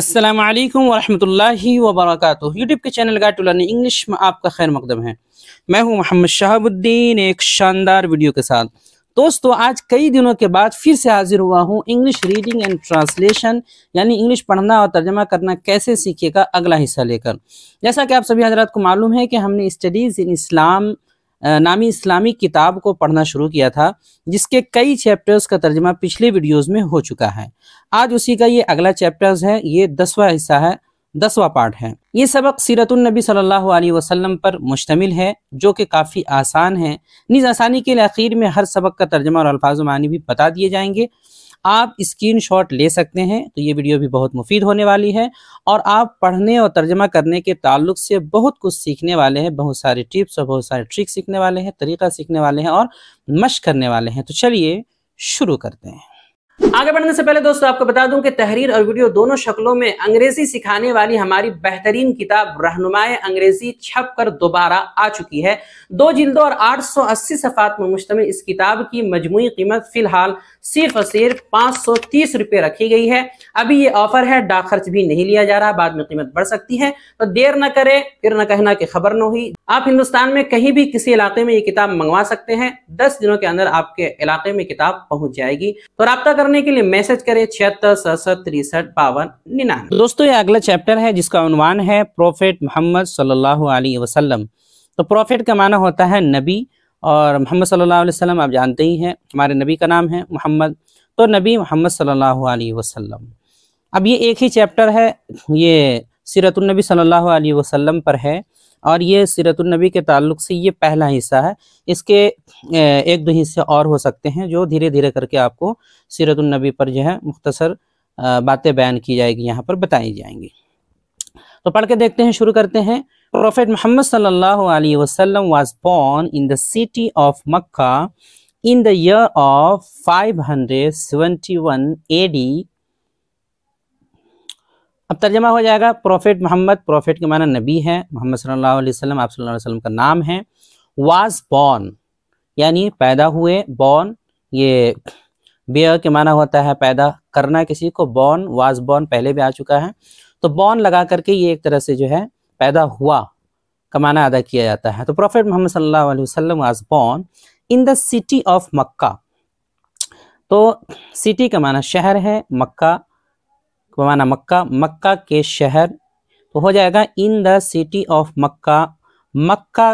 असलम वरहमतुल्लाहि वबरकatuह यूट्यूब के channel guide to learning English में आपका खैर मकदम है मैं हूं मोहम्मद शहाबुद्दीन एक शानदार वीडियो के साथ दोस्तों आज कई दिनों के बाद फिर से हाजिर हुआ हूं इंग्लिश रीडिंग एंड ट्रांसलेशन यानी इंग्लिश पढ़ना और तर्जमा करना कैसे सीखेगा अगला हिस्सा लेकर जैसा कि आप सभी हजरात को मालूम है कि हमने स्टडीज़ इन इस्लाम नामी इस्लामी किताब को पढ़ना शुरू किया था जिसके कई चैप्टर्स का तर्जमा पिछले वीडियोस में हो चुका है आज उसी का ये अगला चैप्टर्स है ये दसवा हिस्सा है दसवा पार्ट है ये सबक सीरतुलनबी सल्लल्लाहु अलैहि वसल्लम पर मुश्तमिल है जो कि काफ़ी आसान है निज आसानी के लिए आखिर में हर सबक का तर्जमा और अल्फाज मानी भी बता दिए जाएंगे आप स्क्रीनशॉट ले सकते हैं तो ये वीडियो भी बहुत मुफीद होने वाली है और आप पढ़ने और तर्जमा करने के ताल्लुक से बहुत कुछ सीखने वाले हैं बहुत सारे टिप्स और बहुत सारे ट्रिक सीखने वाले हैं तरीका सीखने वाले हैं और मश करने वाले हैं तो चलिए शुरू करते हैं आगे बढ़ने से पहले दोस्तों आपको बता दूं कि तहरीर और वीडियो दोनों शक्लों में अंग्रेजी सिखाने वाली हमारी बेहतरीन किताब रहनुमाए अंग्रेजी छप कर दोबारा आ चुकी है दो जिल्दों और 880 सफात में मुश्तमिल इस किताब की मजमू कीमत फिलहाल सिर्फ और सिर्फ पांच सौ तीस रुपए रखी गई है अभी ये ऑफर है डाक खर्च भी नहीं लिया जा रहा बाद में कीमत बढ़ सकती है तो देर न करें फिर न कहना कि खबर न हुई आप हिंदुस्तान में कहीं भी किसी इलाके में ये किताब मंगवा सकते हैं दस दिनों के अंदर आपके इलाके में किताब पहुंच जाएगी तो रब्ता करने के लिए मैसेज करें छिहत्तर सड़सठ तिरसठ बावन निन्यानवे तो दोस्तों ये अगला चैप्टर है जिसका उनवान है प्रोफेट मोहम्मद सल्लल्लाहु अलैहि वसल्लम तो प्रोफेट का माना होता है नबी और मोहम्मद सल्लल्लाहु अलैहि वसल्लम आप जानते ही हैं हमारे नबी का नाम है मोहम्मद तो नबी मोहम्मद सल्लल्लाहु अलैहि वसल्लम अब ये एक ही चैप्टर है ये सीरतुलनबी सल्लल्लाहु अलैहि वसल्लम पर है और ये सीरतुलनबी के ताल्लुक से ये पहला हिस्सा है इसके एक दो हिस्से और हो सकते हैं जो धीरे धीरे करके आपको सीरतुलनबी पर जो है मुख्तसर बातें बयान की जाएगी यहाँ पर बताई जाएंगी तो पढ़ के देखते हैं शुरू करते हैं Prophet Muhammad sallallahu alaihi wasallam was born in the city of Mecca in the year of 571 AD. अब तर्जमा हो जाएगा प्रॉफिट मोहम्मद प्रॉफिट के माना नबी है मोहम्मद सल्लल्लाहु अलैहि वसल्लम आप सल्लल्लाहु अलैहि वसल्लम का नाम है वाज बॉर्न यानी पैदा हुए बॉर्न ये बेयर के माना होता है पैदा करना किसी को बॉर्न वाज बॉर्न पहले भी आ चुका है तो बॉर्न लगा करके ये एक तरह से जो है पैदा हुआ का माना अदा किया जाता है तो प्रॉफिट मोहम्मद सल्लाम आज born in the city of Mecca तो सिटी का माना शहर है मक्का का माना मक्का मक्का के शहर तो हो जाएगा in the city of Mecca Mecca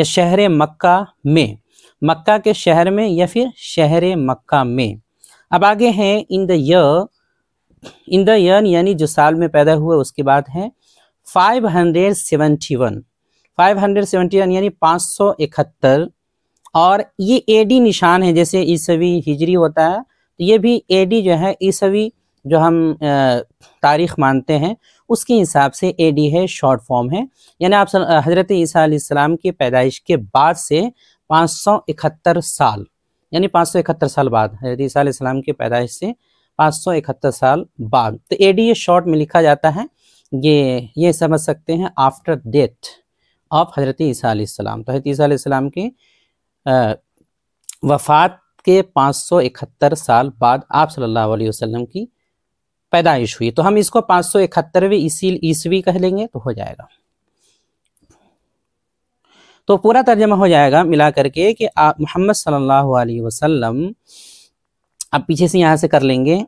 या शहर मक्का में मक्का के शहर में या फिर शहर मक्का में अब आगे हैं in the in the year यानी जो साल में पैदा हुआ उसके बाद है five hundred seventy one five hundred seventy one यानी पाँच सौ इकहत्तर और ये एडी निशान है जैसे ईसवी हिजरी होता है तो ये भी एडी जो है ईसवी जो हम तारीख मानते हैं उसके हिसाब से एडी है शॉर्ट फॉर्म है यानी आप हज़रत ईसीम की पैदाइश के बाद से पाँच सौ इकहत्तर साल यानी पाँच सौ इकहत्तर साल बाद हजरत ईसीम की पैदाइश से पाँच सौ इकहत्तर साल बाद तो एडी ये शॉर्ट में लिखा जाता है ये ये समझ सकते हैं आफ्टर डेथ ऑफ हज़रत ईसीम सलाम तो हज़रत ईसीम की वफ़ात के 571 साल बाद आप सल्लल्लाहु अलैहि वसल्लम की पैदाइश हुई तो हम इसको पाँच सौ इकहत्तरवें इसी ईस्वी कह लेंगे तो हो जाएगा तो पूरा तर्जमा हो जाएगा मिला करके कि आप मोहम्मद सल्लल्लाहु अलैहि वसल्लम अब पीछे से यहाँ से कर लेंगे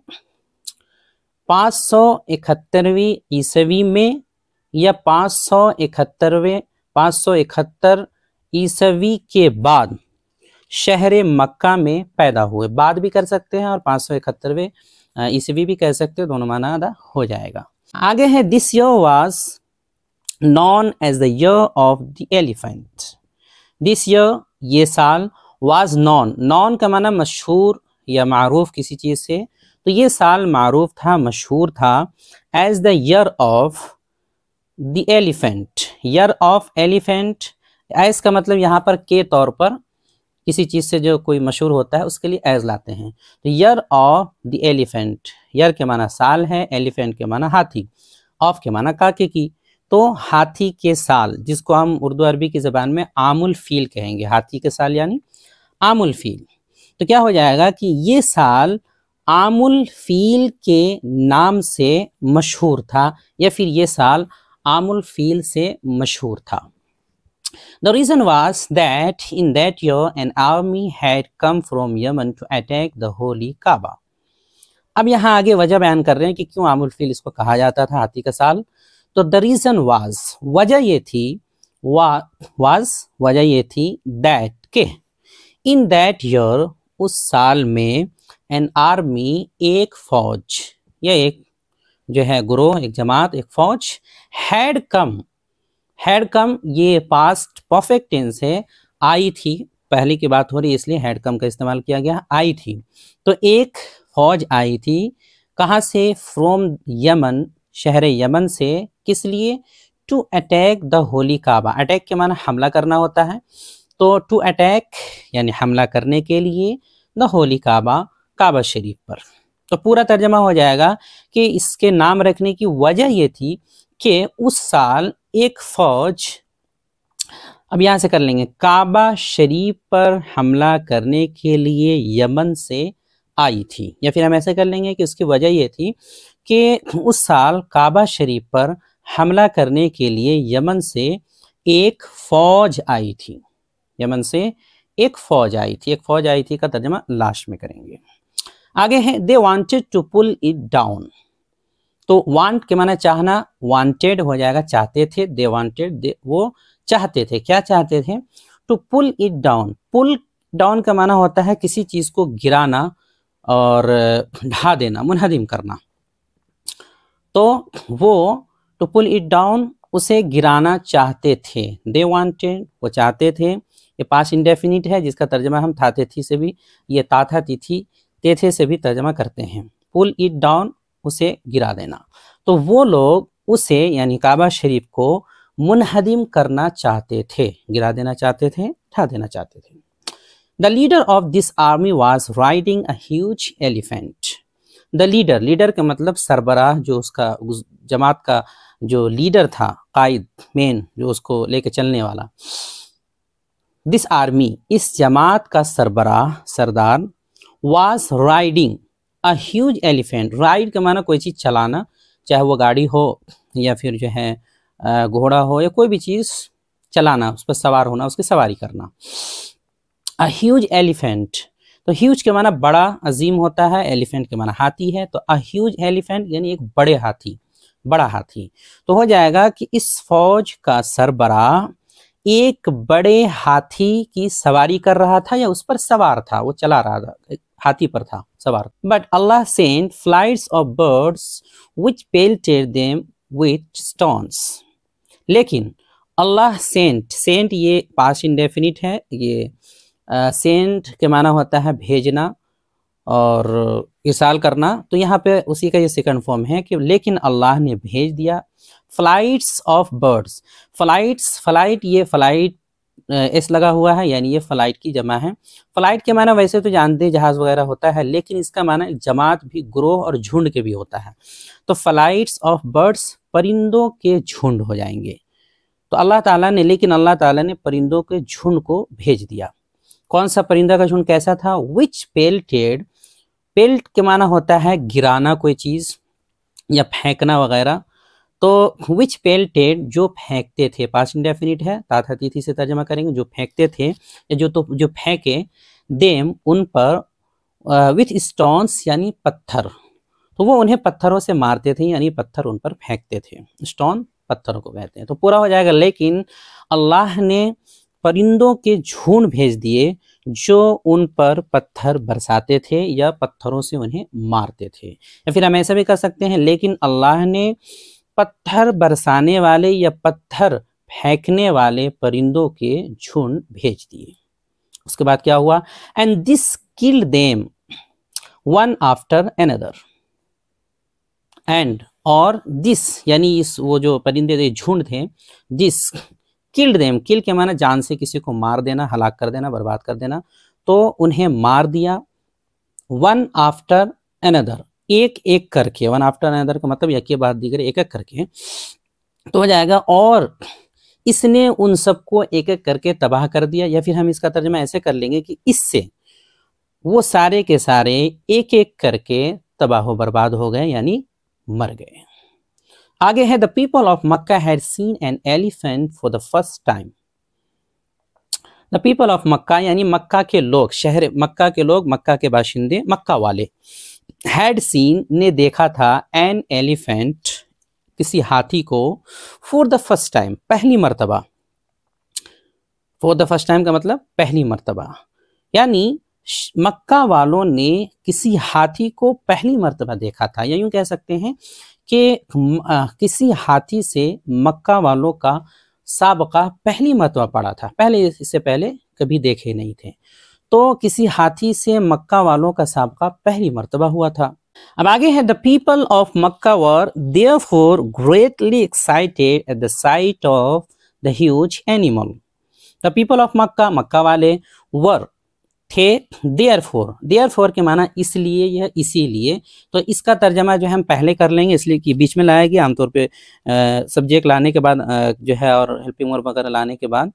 पाँच सौ में या पाँच सौ इकहत्तरवें पाँच सौ इकहत्तर के बाद शहर मक्का में पैदा हुए बाद भी कर सकते हैं और पाँच सौ इकहत्तरवें ईसवी भी कह सकते हैं दोनों माना अदा हो जाएगा आगे है this year was known as the year of the elephant this year ये साल वाज नॉन नॉन का माना मशहूर या मरूफ किसी चीज़ से तो ये साल मरूफ था मशहूर था as the year of the elephant year of elephant as का मतलब यहाँ पर के तौर पर किसी चीज़ से जो कोई मशहूर होता है उसके लिए एज लाते हैं तो year of the elephant year के माना साल है एलिफेंट के माना हाथी ऑफ के माना काके की तो हाथी के साल जिसको हम उर्दू अरबी की ज़बान में आमुल फील कहेंगे हाथी के साल यानी आमुल फील तो क्या हो जाएगा कि ये साल आमुल फील के नाम से मशहूर था या फिर ये साल आमुल फील से मशहूर था the reason was that in that year an army had come from Yemen to attack the holy Kaaba अब यहाँ आगे वजह बयान कर रहे हैं कि क्यों आमुल फील इसको कहा जाता था हाथी का साल तो द रीज़न वाज वजह ये थी वाज वजह ये थी दैट के इन दैट योर उस साल में एन आर्मी एक फौज या एक जो है ग्रोह एक जमात एक फौज हैड कम हैड कम ये पास्ट परफेक्ट टेंस है आई थी पहले की बात हो रही है इसलिए हैड कम का इस्तेमाल किया गया आई थी तो एक फौज आई थी कहाँ से फ्रॉम यमन शहर यमन से किस लिए to attack the holy Kaaba attack के माना हमला करना होता है तो टू अटैक यानी हमला करने के लिए द होली काबा काबा शरीफ पर तो पूरा तर्जमा हो जाएगा कि इसके नाम रखने की वजह यह थी कि उस साल एक फौज अब यहाँ से कर लेंगे काबा शरीफ पर हमला करने के लिए यमन से आई थी या फिर हम ऐसे कर लेंगे कि उसकी वजह यह थी कि उस साल काबा शरीफ पर हमला करने के लिए यमन से एक फौज आई थी यमन से एक फौज आई थी एक फौज आई थी का तर्जमा लास्ट में करेंगे आगे हैं they wanted to pull it down तो वांट के माना चाहना वांटेड हो जाएगा चाहते थे दे वांटेड वो चाहते थे क्या चाहते थे to pull it down pull down का माना होता है किसी चीज को गिराना और ढा देना मुनहदिम करना तो वो टू पुल इट डाउन उसे गिराना चाहते थे दे वांटेड वो चाहते थे ये पास इंडेफिनिट है जिसका तर्जमा हम थाते थी से भी ये ताथा तिथि तेथे से भी तर्जमा करते हैं पुल इट डाउन उसे गिरा देना तो वो लोग उसे यानी काबा शरीफ को मुनहदिम करना चाहते थे गिरा देना चाहते थे ठा देना चाहते थे the leader of this army was riding a elephant the leader leader का मतलब सरबराह जो उसका जमात का जो लीडर था कायद मेन जो उसको लेके चलने वाला दिस आर्मी इस जमात का सरबराह सरदार was riding a huge elephant ride का माना कोई चीज़ चलाना चाहे वो गाड़ी हो या फिर जो है घोड़ा हो या कोई भी चीज़ चलाना उस पर सवार होना उसकी सवारी करना अ ह्यूज एलिफेंट तो ह्यूज के माना बड़ा अजीम होता है एलिफेंट के माना हाथी है तो अ ह्यूज एलिफेंट यानी एक बड़े हाथी बड़ा हाथी तो हो जाएगा कि इस फौज का सरबरा एक बड़े हाथी की सवारी कर रहा था या उस पर सवार था वो चला रहा था हाथी पर था सवार but Allah sent flight of birds which pelted them with stones लेकिन अल्लाह सेंट सेंट ये पास इंडेफिनिट है ये सेंट के माना होता है भेजना और इसाल करना तो यहाँ पे उसी का ये सेकंड फॉर्म है कि लेकिन अल्लाह ने भेज दिया flights of birds flights flight ये फ्लाइट एस लगा हुआ है यानी ये फ्लाइट की जमा है फ्लाइट के माना वैसे तो जानते हैं जहाज़ वगैरह होता है लेकिन इसका माना एक जमात भी ग्रोह और झुंड के भी होता है तो फ्लाइट्स ऑफ बर्ड्स परिंदों के झुंड हो जाएंगे तो अल्लाह ताला ने लेकिन अल्लाह ताला ने परिंदों के झुंड को भेज दिया कौन सा परिंदा का झुंड कैसा था विच पेल्टेड पेल्ट के माना होता है गिराना कोई चीज़ या फेंकना वगैरह तो विच पेल्टेड जो फेंकते थे पास इंडेफिनिट है ताथातिथि से तर्जमा करेंगे जो फेंकते थे या जो तो जो फेंके देम उन पर विथ स्टोन्स यानी पत्थर तो वो उन्हें पत्थरों से मारते थे यानी पत्थर उन पर फेंकते थे स्टोन पत्थरों को कहते हैं तो पूरा हो जाएगा लेकिन अल्लाह ने परिंदों के झुंड भेज दिए जो उन पर पत्थर बरसाते थे या पत्थरों से उन्हें मारते थे या फिर हम ऐसा भी कर सकते हैं लेकिन अल्लाह ने पत्थर बरसाने वाले या पत्थर फेंकने वाले परिंदों के झुंड भेज दिए उसके बाद क्या हुआ and this kill them one after another and और दिस यानी इस वो जो परिंदे झुंड थे दिस किल्ड देम किल के माना जान से किसी को मार देना हलाक कर देना बर्बाद कर देना तो उन्हें मार दिया वन आफ्टर अनदर एक एक करके वन आफ्टर अनदर का मतलब यकी बात दीगर एक एक करके तो हो जाएगा और इसने उन सबको एक एक करके तबाह कर दिया या फिर हम इसका तर्जमा ऐसे कर लेंगे कि इससे वो सारे के सारे एक एक करके तबाह बर्बाद हो गए यानी मर गए आगे है the people of Mecca had seen an elephant for the first time the people of Mecca यानी मक्का के लोग शहर मक्का के लोग मक्का के बाशिंदे मक्का वाले हैड सीन ने देखा था एन एलिफेंट किसी हाथी को फॉर द फर्स्ट टाइम पहली मरतबा फॉर द फर्स्ट टाइम का मतलब पहली मरतबा यानी मक्का वालों ने किसी हाथी को पहली मरतबा देखा था या यूं कह सकते हैं कि किसी हाथी से मक्का वालों का सबका पहली मतवा पड़ा था पहले इससे पहले कभी देखे नहीं थे तो किसी हाथी से मक्का वालों का सबका पहली मरतबा हुआ था अब आगे है the people of Mecca were therefore greatly excited at the sight of the huge animal the people of Mecca Mecca वाले वर थे देयर फोर देयर फोर के माना इसलिए या इसीलिए तो इसका तर्जमा जो है हम पहले कर लेंगे इसलिए कि बीच में लाया गया आमतौर पे सब्जेक्ट लाने के बाद जो है और हेल्पिंग वर्ब वगैरह लाने के बाद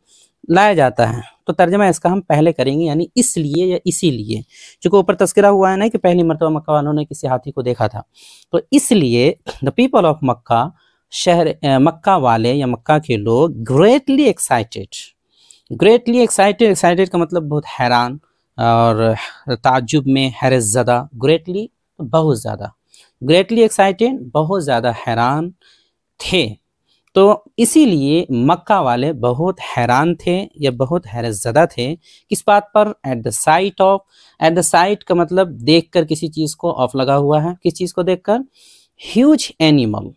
लाया जाता है तो तर्जमा इसका हम पहले करेंगे यानी इसलिए या इसीलिए चूंकि ऊपर तस्करा हुआ है ना कि पहली मरतबा मक्का वालों ने किसी हाथी को देखा था तो इसलिए द पीपल ऑफ मक्का शहर मक्का वाले या मक्का के लोग greatly excited greatly excited excited का मतलब बहुत हैरान और ताजुब में हैरत ज़्यादा ग्रेटली बहुत ज़्यादा ग्रेटली एक्साइटेड बहुत ज़्यादा हैरान थे तो इसीलिए मक्का वाले बहुत हैरान थे या बहुत हैरत ज़दा थे किस बात पर at the sight of at the sight का मतलब देखकर किसी चीज़ को ऑफ लगा हुआ है किस चीज़ को देखकर ह्यूज एनिमल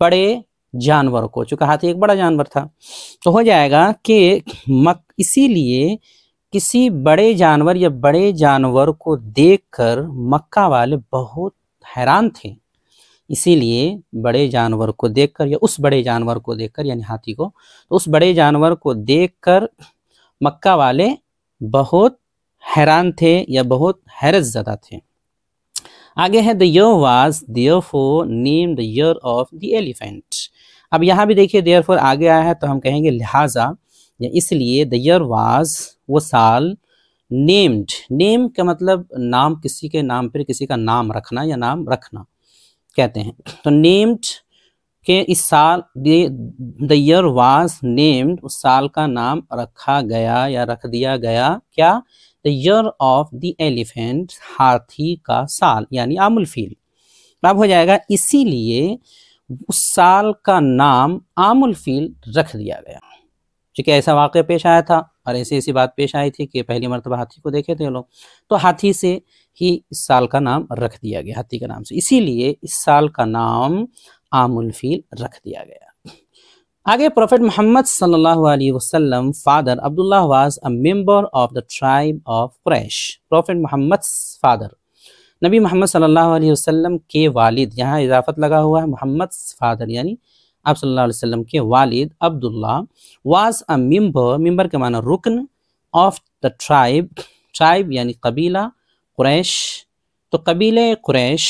बड़े जानवर को चूँकि हाथी एक बड़ा जानवर था तो हो जाएगा कि मक इसीलिए किसी बड़े जानवर या बड़े जानवर को देखकर मक्का वाले बहुत हैरान थे इसीलिए बड़े जानवर को देखकर या उस बड़े जानवर को देखकर यानी हाथी को तो उस बड़े जानवर को देखकर मक्का वाले बहुत हैरान थे या बहुत हैरत ज़्यादा थे आगे है the year was therefore named the year of the elephant अब यहाँ भी देखिए देयर फोर आगे आया है तो हम कहेंगे लिहाजा या इसलिए द ईयर वाज वो साल नेम्ड नेम का मतलब नाम किसी के नाम पर किसी का नाम रखना या नाम रखना कहते हैं तो नेम्ड के इस साल द ईयर वाज नेम्ड उस साल का नाम रखा गया या रख दिया गया क्या the year of the elephant हाथी का साल यानी आमुल फील अब हो जाएगा इसीलिए उस साल का नाम आमुल फील रख दिया गया ठीक है ऐसा वाक़ पेश आया था और ऐसी ऐसी बात पेश आई थी कि पहली मरतबा हाथी को देखे थे लोग तो हाथी से ही इस साल का नाम रख दिया गया हाथी का नाम से इसीलिए इस साल का नाम आमुलफील रख दिया गया आगे प्रोफेट मोहम्मद सल्लल्लाहु अलैहि वसल्लम father Abdullah was a member of the tribe of Quraish prophet Muhammad father नबी मोहम्मद सल्लल्लाहु अलैहि वसल्लम के वालिद यहाँ इजाफत लगा हुआ है मोहम्मद फादर यानी आप सल्लल्लाहु अलैहि वसल्लम के वालिद अब्दुल्ला वाज अ मिम्बर मिम्बर के माना रुकन ऑफ द ट्राइब ट्राइब यानी कबीला कुरैश तो कबीले कुरैश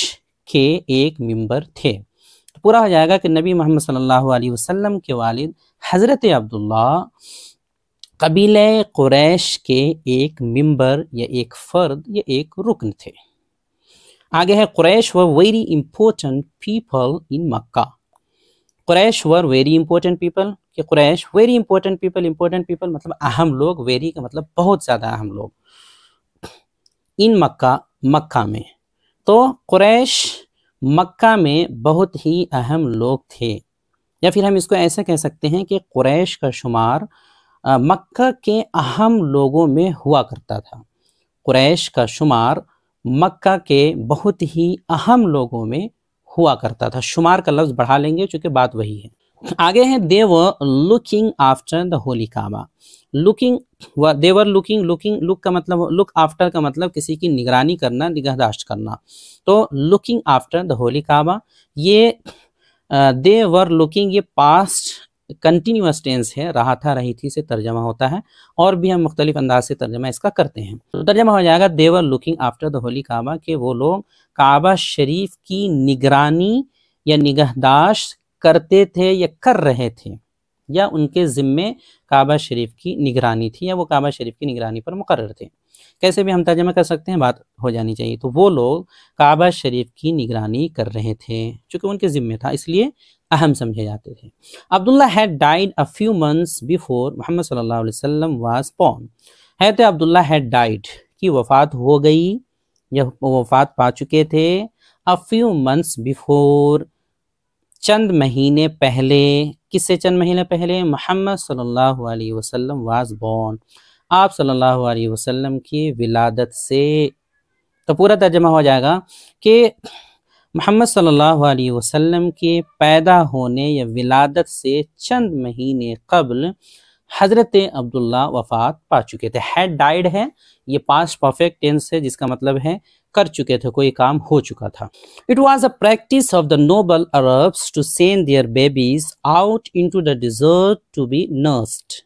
के एक मिम्बर थे तो पूरा हो जाएगा कि नबी मोहम्मद सल्लल्लाहु अलैहि वसल्लम के वालिद हज़रत अब्दुल्ला कबीले कुरैश के एक मेंबर या एक फ़र्द या एक रुकन थे आगे है Quraish were very important people in Mecca Quraish were very important people कि Quraish very important people important people मतलब अहम लोग वेरी का मतलब बहुत ज़्यादा अहम लोग इन मक्का मक्का में तो क्रैश मक्का में बहुत ही अहम लोग थे या फिर हम इसको ऐसा कह सकते हैं कि क्रैश का शुमार मक्का के अहम लोगों में हुआ करता था क्रैश का शुमार मक्का के बहुत ही अहम लोगों में हुआ करता था शुमार का लफ्ज़ बढ़ा लेंगे चूंकि बात वही है आगे हैं they were looking after the holy Kaaba looking they were looking looking look का मतलब लुक आफ्टर का मतलब किसी की निगरानी करना निगहदाश्त करना तो looking after the holy Kaaba ये देवर uh, लुकिंग ये पास्ट कंटिन्यूस टेंस है रहा था रही थी से तर्जमा होता है और भी हम मुख्तलिफ अंदाज से तर्जमा इसका करते हैं तो तर्जमा हो जाएगा they were looking after the holy Kaaba के वो लोग काबा शरीफ की निगरानी या निगहदाश करते थे या कर रहे थे या उनके ज़िम्मे काबा शरीफ की निगरानी थी या वो काबा शरीफ की निगरानी पर मुकर थे कैसे भी हम तर्जमा कर सकते हैं बात हो जानी चाहिए तो वो लोग काबा शरीफ की निगरानी कर रहे थे चूंकि उनके ज़िम्मे था इसलिए अहम समझे जाते थे Abdullah had died a few months before Muhammad सल्लल्लाहु अलैहि वसल्लम वाज बॉर्न हैत अब्दुल्ला हैड डाइड की वफ़ात हो गई या वफ़ात पा चुके थे अ फ्यू मंथ्स बिफोर चंद महीने पहले किससे चंद महीने पहले मोहम्मद सल्लल्लाहु अलैहि वसल्लम वाज बॉर्न आप सल्लल्लाहु अलैहि वसल्लम की विलादत से तो पूरा तर्जमा हो जाएगा कि मोहम्मद सल्लल्लाहु अलैहि वसल्लम के पैदा होने या विलादत से चंद महीने कबल हज़रत अब्दुल्ला वफ़ात पा चुके थे हैड डाइड है ये पास परफेक्ट टेंस है जिसका मतलब है कर चुके थे कोई काम हो चुका था it was a practice of the noble Arabs to send their babies out into the desert to be nursed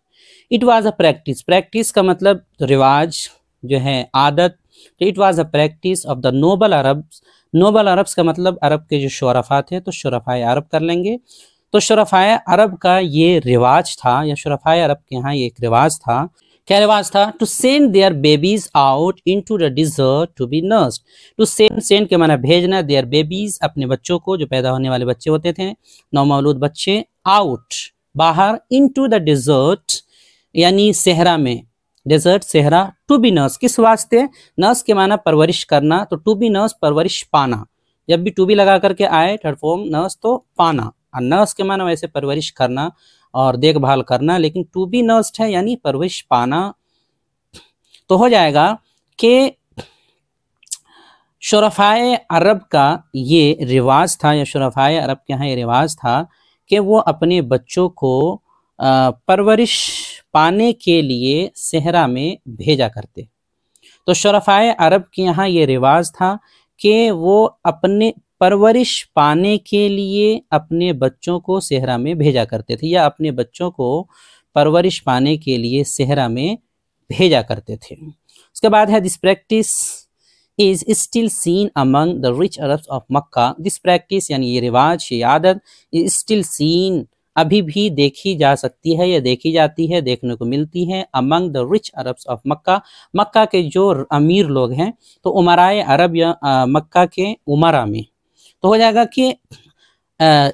it was a practice practice का मतलब रिवाज जो है आदत तो it was a practice of the noble Arabs noble Arabs का मतलब अरब के जो शरफा थे तो शरफा अरब कर लेंगे तो शरफा अरब का ये रिवाज था या शरफा अरब के यहाँ ये एक रिवाज था क्या रिवाज था to send their babies out into the desert to be nurse to send send के माना भेजना देयर बेबीज अपने बच्चों को जो पैदा होने वाले बच्चे होते थे नौमौलूद बच्चे आउट बाहर इन टू द डिजर्ट यानी सेहरा में डेजर्ट सेहरा टू बी नर्स किस वास्ते नर्स के माना परवरिश करना तो टू बी नर्स परवरिश पाना जब भी टू बी लगा करके आए थर्ड फॉर्म नर्स तो पाना और नर्स के माना वैसे परवरिश करना और देखभाल करना लेकिन टू बी नर्स है यानी परवरिश पाना तो हो जाएगा कि शरफ़ाए अरब का ये रिवाज था या शरफ़ाए अरब के यहाँ ये रिवाज था कि वो अपने बच्चों को परवरिश पाने के लिए सेहरा में भेजा करते तो शरफाए अरब के यहाँ ये रिवाज था कि वो अपने परवरिश पाने के लिए अपने बच्चों को सेहरा में भेजा करते थे या अपने बच्चों को परवरिश पाने के लिए सेहरा में भेजा करते थे उसके बाद है this practice is still seen among the rich Arabs of Mecca this practice यानी ये रिवाज ये आदत इज स्टिल सीन अभी भी देखी जा सकती है या देखी जाती है देखने को मिलती है among the rich Arabs of Mecca Mecca के जो अमीर लोग हैं तो उमराए अरब या आ, मक्का के उमरा में तो हो जाएगा कि आ,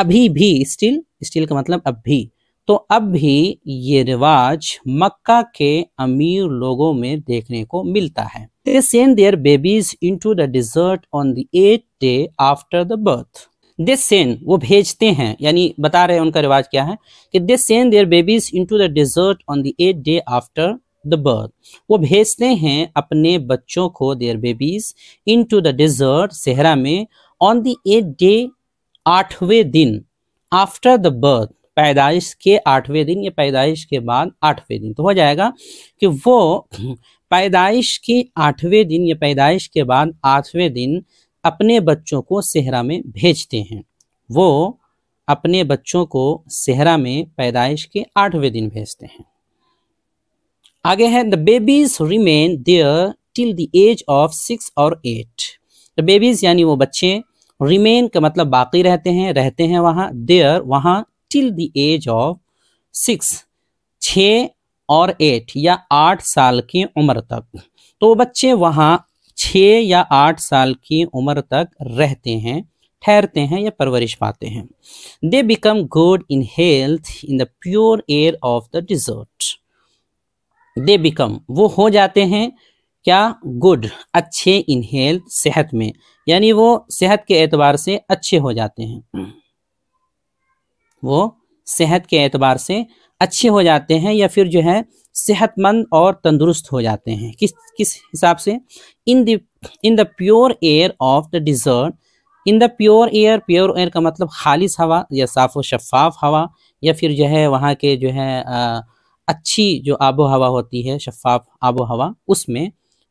अभी भी स्टिल स्टिल का मतलब अब भी तो अब भी ये रिवाज मक्का के अमीर लोगों में देखने को मिलता है they send their babies into the desert on the eight day after the birth they send वो भेजते हैं यानी बता रहे हैं उनका रिवाज क्या है कि they send their babies into the desert on the eight day after the birth वो भेजते हैं अपने बच्चों को their babies into the desert सहरा में ऑन द एट डे आठवें दिन आफ्टर द बर्थ पैदाइश के आठवें दिन या पैदाइश के बाद आठवें दिन तो हो जाएगा कि वो पैदाइश के आठवें दिन या पैदाइश के बाद आठवें दिन अपने बच्चों को सेहरा में भेजते हैं वो अपने बच्चों को सेहरा में पैदाइश के आठवें दिन भेजते हैं आगे है the babies remain there till the age of six और एट द बेबीज यानी वो बच्चे रिमेन का मतलब बाकी रहते हैं रहते हैं वहाँ देयर वहाँ till the age of six छः और एट या आठ साल की उम्र तक तो बच्चे वहाँ छः या आठ साल की उम्र तक रहते हैं ठहरते हैं या परवरिश पाते हैं they become good in health in the pure air of the desert they become वो हो जाते हैं क्या गुड अच्छे इन हेल्थ सेहत में यानी वो सेहत के एतबार से अच्छे हो जाते हैं वो सेहत के एतबार से अच्छे हो जाते हैं या फिर जो है सेहतमंद और तंदुरुस्त हो जाते हैं किस किस हिसाब से in the in the pure air of the desert in the pure air pure air का मतलब खालिश हवा या साफ़ व शफाफ हवा या फिर जो है वहाँ के जो है आ, अच्छी जो आबो हवा होती है शफाफ आबो हवा उसमें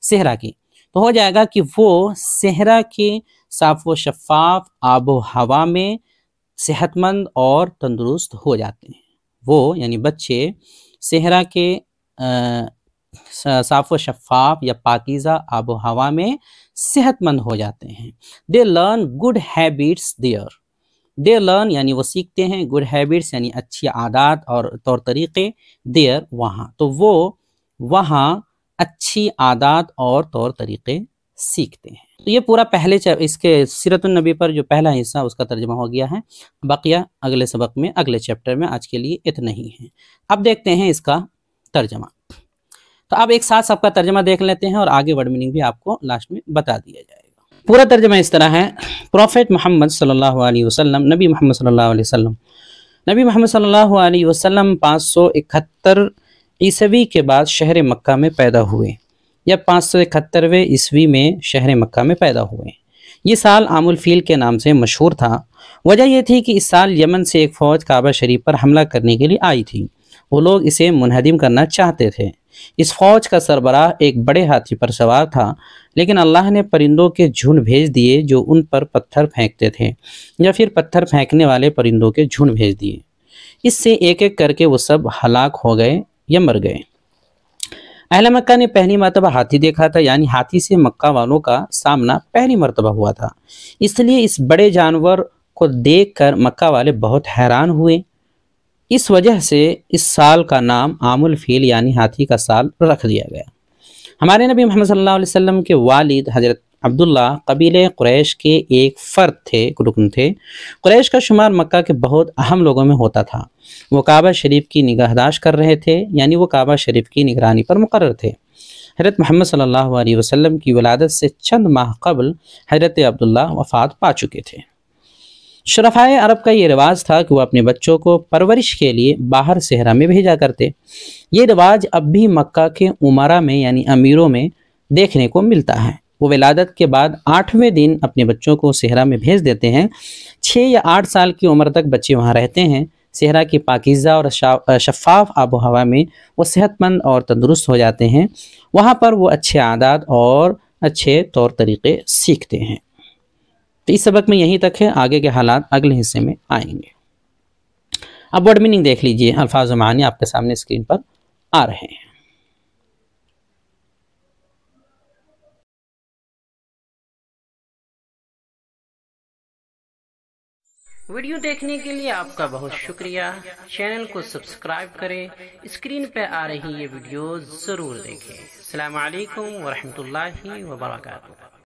सेहरा की तो हो जाएगा कि वो सेहरा के साफ़ व शफाफ आबो हवा में सेहतमंद और तंदुरुस्त हो जाते हैं वो यानी बच्चे सेहरा के साफ़ व शफाफ या पाकिज़ा आब हवा में सेहतमंद हो जाते हैं they learn good habits there they learn यानी वो सीखते हैं गुड हैबिट्स यानी अच्छी आदत और तौर तरीक़े देयर वहाँ तो वो वहाँ अच्छी आदत और तौर तरीक़े सीखते हैं तो ये पूरा पहले इसके सीरतुलनबी पर जो पहला हिस्सा उसका तर्जमा हो गया है बाकिया अगले सबक में अगले चैप्टर में आज के लिए इतना ही है अब देखते हैं इसका तर्जमा तो अब एक साथ सबका तर्जमा देख लेते हैं और आगे वर्ड मीनिंग भी आपको लास्ट में बता दिया जाएगा पूरा तर्जमा इस तरह है प्रॉफेट मोहम्मद सल्लल्लाहु अलैहि वसल्लम नबी मोहम्मद सल्लल्लाहु अलैहि वसल्लम नबी मोहम्मद सल्लल्लाहु अलैहि वसल्लम 571 ईसवी के बाद शहर मक्का में पैदा हुए या पाँच सौ इकहत्तरवें ईस्वी में शहर मक्का में पैदा हुए ये साल आमुल फील के नाम से मशहूर था वजह यह थी कि इस साल यमन से एक फ़ौज काबा शरीफ पर हमला करने के लिए आई थी वो लोग इसे मुनहदिम करना चाहते थे इस फौज का सरबराह एक बड़े हाथी पर सवार था लेकिन अल्लाह ने परिंदों के झुंड भेज दिए जो उन पर पत्थर फेंकते थे या फिर पत्थर फेंकने वाले परिंदों के झुंड भेज दिए इससे एक एक करके वो सब हलाक हो गए या मर गए अहल मक्का ने पहली मरतबा हाथी देखा था यानी हाथी से मक्का वालों का सामना पहली मरतबा हुआ था इसलिए इस बड़े जानवर को देखकर मक्का वाले बहुत हैरान हुए इस वजह से इस साल का नाम आमुल फील यानी हाथी का साल रख दिया गया हमारे नबी मोहम्मद सल्लल्लाहु अलैहि वसल्लम के वालिद हजरत अब्दुल्ला कबीले क्रैश के एक फ़र्द थे रुकन थे क्रैश का शुमार मक्का के बहुत अहम लोगों में होता था वो काबा शरीफ की निगहदाश कर रहे थे यानी वो काबा शरीफ की निगरानी पर मुकर थे हजरत मोहम्मद सल्लल्लाहु अलैहि वसल्लम की वलादत से चंद माह कबल हजरत अब्दुल्ला वफ़ात पा चुके थे शरफ़ाए अरब का ये रिवाज था कि वह अपने बच्चों को परवरिश के लिए बाहर सहरा में भेजा करते ये रिवाज अब भी मक्का के उमरा में यानी अमीरों में देखने को मिलता है वो विलादत के बाद आठवें दिन अपने बच्चों को सहरा में भेज देते हैं छः या आठ साल की उम्र तक बच्चे वहाँ रहते हैं सहरा की पाकिज़ा और शफाफ आबो हवा में वो सेहतमंद और तंदुरुस्त हो जाते हैं वहाँ पर वो अच्छे आदात और अच्छे तौर तरीक़े सीखते हैं तो इस सबक में यहीं तक है आगे के हालात अगले हिस्से में आएंगे अब वर्ड मीनिंग देख लीजिए अल्फाज मानी आपके सामने स्क्रीन पर आ रहे हैं वीडियो देखने के लिए आपका बहुत शुक्रिया चैनल को सब्सक्राइब करें स्क्रीन पर आ रही ये वीडियो ज़रूर देखें अलैक्म वरहमल वर्का